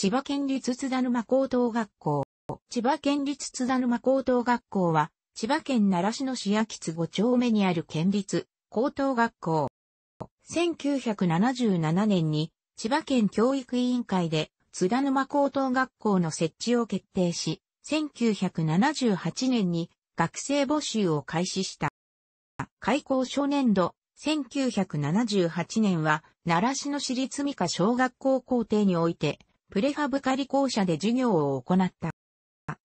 千葉県立津田沼高等学校。千葉県立津田沼高等学校は、千葉県奈良市の市秋津五丁目にある県立高等学校。1977年に千葉県教育委員会で津田沼高等学校の設置を決定し、1978年に学生募集を開始した。開校初年度、1978年は、奈良市の市立三河小学校校庭において、プレファブ仮校舎で授業を行った。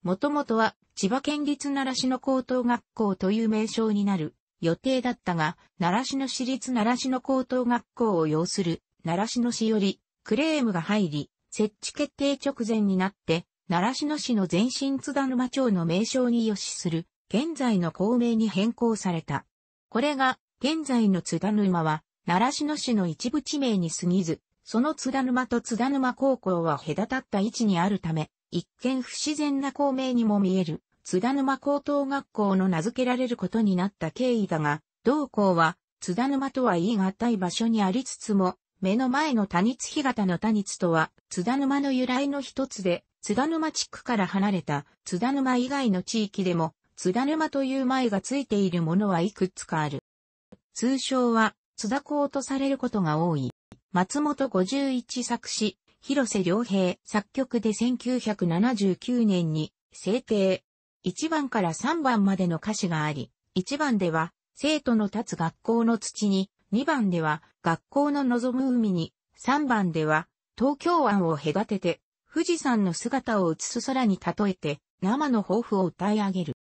もともとは千葉県立習志野高等学校という名称になる予定だったが、習志野市立習志野高等学校を要する習志野市よりクレームが入り、設置決定直前になって、習志野市の前身津田沼町の名称に予しする現在の校名に変更された。これが現在の津田沼は、習志野市の一部地名に過ぎず、その津田沼と津田沼高校は隔たった位置にあるため、一見不自然な校名にも見える、津田沼高等学校の名付けられることになった経緯だが、同校は、津田沼とは言い難い場所にありつつも、目の前の谷津干潟の谷津とは、津田沼の由来の一つで、津田沼地区から離れた津田沼以外の地域でも、津田沼という前がついているものはいくつかある。通称は、津田港とされることが多い。松本五十一作詞、広瀬良平作曲で1979年に制定。1番から3番までの歌詞があり、1番では生徒の立つ学校の土に、2番では学校の望む海に、3番では東京湾を隔てて富士山の姿を映す空に例えて生の抱負を歌い上げる。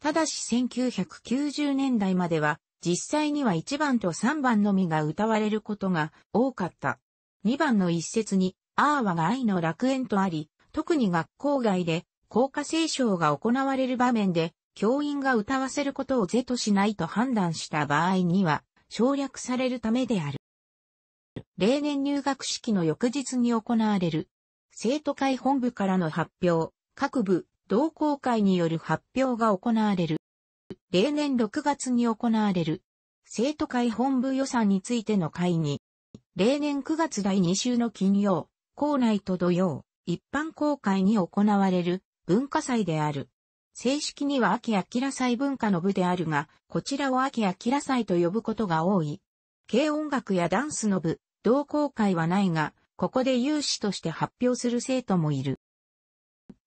ただし1990年代までは実際には1番と3番のみが歌われることが多かった。2番の一節に、アーワが愛の楽園とあり、特に学校外で、校歌聖唱が行われる場面で、教員が歌わせることを是としないと判断した場合には、省略されるためである。例年入学式の翌日に行われる、生徒会本部からの発表、各部、同好会による発表が行われる。例年6月に行われる、生徒会本部予算についての会議。例年9月第2週の金曜、校内と土曜、一般公開に行われる文化祭である。正式には秋明祭文化の部であるが、こちらを秋明祭と呼ぶことが多い。軽音楽やダンスの部、同好会はないが、ここで有志として発表する生徒もいる。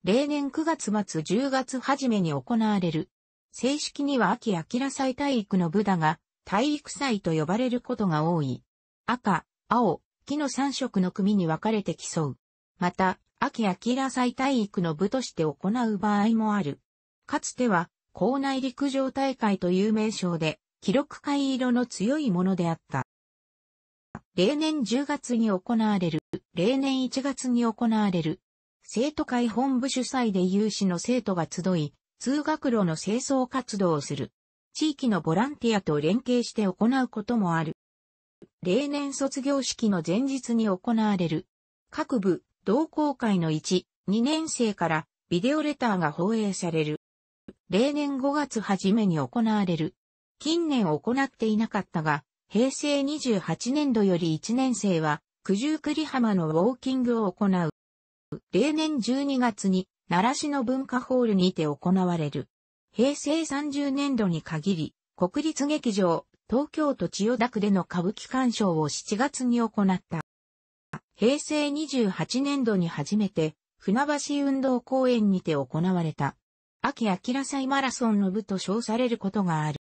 例年9月末10月初めに行われる正式には秋明祭体育の部だが、体育祭と呼ばれることが多い。赤、青、木の3色の組に分かれて競う。また、秋明祭体育の部として行う場合もある。かつては、校内陸上大会という名称で、記録会色の強いものであった。例年10月に行われる、例年1月に行われる、生徒会本部主催で有志の生徒が集い、通学路の清掃活動をする。地域のボランティアと連携して行うこともある。例年卒業式の前日に行われる。各部、同好会の1、2年生からビデオレターが放映される。例年5月初めに行われる。近年行っていなかったが、平成28年度より1年生は、九十九里浜のウォーキングを行う。例年12月に奈良市の文化ホールにて行われる。平成30年度に限り、国立劇場、東京都千代田区での歌舞伎鑑賞を7月に行った。平成28年度に初めて、船橋運動公園にて行われた。秋明祭マラソンの部と称されることがある。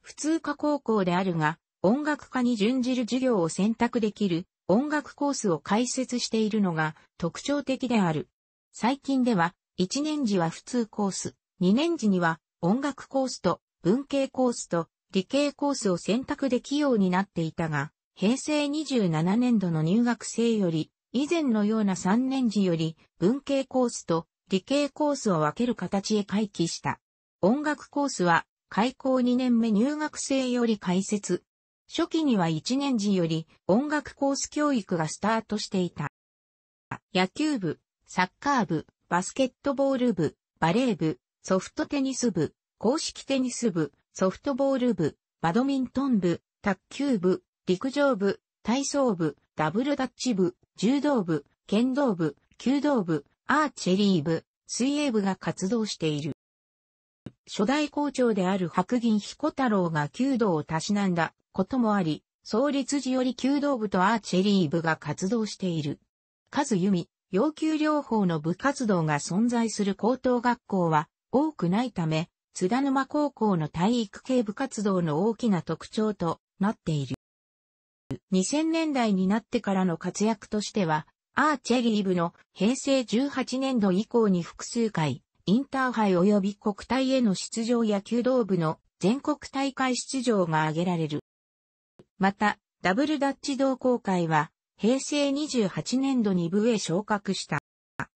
普通科高校であるが、音楽科に準じる授業を選択できる音楽コースを開設しているのが特徴的である。最近では、1年時は普通コース、2年時には音楽コースと文系コースと理系コースを選択できるようになっていたが、平成27年度の入学生より、以前のような3年時より文系コースと理系コースを分ける形へ回帰した。音楽コースは開校2年目入学生より開設。初期には1年時より音楽コース教育がスタートしていた。野球部、サッカー部、バスケットボール部、バレー部、ソフトテニス部、公式テニス部、ソフトボール部、バドミントン部、卓球部、陸上部、体操部、ダブルダッチ部、柔道部、剣道部、弓道部、アーチェリー部、水泳部が活動している。初代校長である白銀彦太郎が弓道をたしなんだこともあり、創立時より弓道部とアーチェリー部が活動している。数由美、要求療法の部活動が存在する高等学校は多くないため、津田沼高校の体育系部活動の大きな特徴となっている。2000年代になってからの活躍としては、アーチェリー部の平成18年度以降に複数回、インターハイ及び国体への出場や弓道部の全国大会出場が挙げられる。また、ダブルダッチ同好会は、平成28年度に部へ昇格した。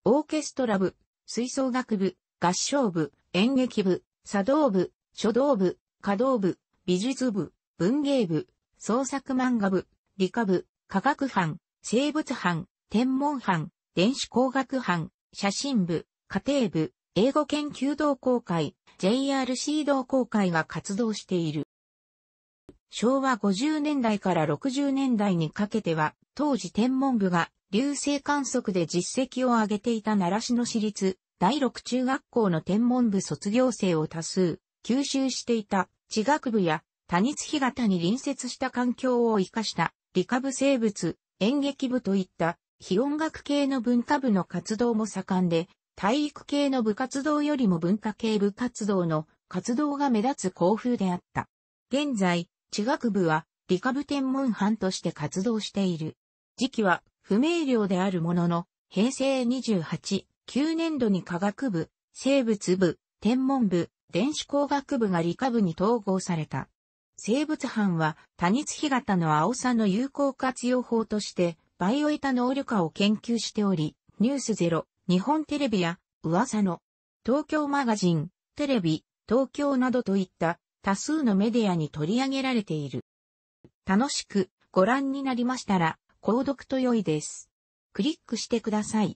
オーケストラ部、吹奏楽部、合唱部、演劇部、茶道部、書道部、華道部、美術部、文芸部、創作漫画部、理科部、科学班、生物班、天文班、電子工学班、写真部、家庭部、英語研究同好会、JRC 同好会が活動している。昭和50年代から60年代にかけては、当時天文部が流星観測で実績を上げていた奈良市の市立第六中学校の天文部卒業生を多数吸収していた地学部や多日干潟に隣接した環境を生かした理科部生物、演劇部といった非音楽系の文化部の活動も盛んで、体育系の部活動よりも文化系部活動の活動が目立つ校風であった。現在、地学部は理科部天文班として活動している。時期は不明瞭であるものの、平成28、9年度に科学部、生物部、天文部、電子工学部が理科部に統合された。生物班は多日干潟の青さの有効活用法として、バイオエタノール化を研究しており、ニュースゼロ、日本テレビや、噂の、東京マガジン、テレビ、東京などといった多数のメディアに取り上げられている。楽しくご覧になりましたら、購読と良いです。クリックしてください。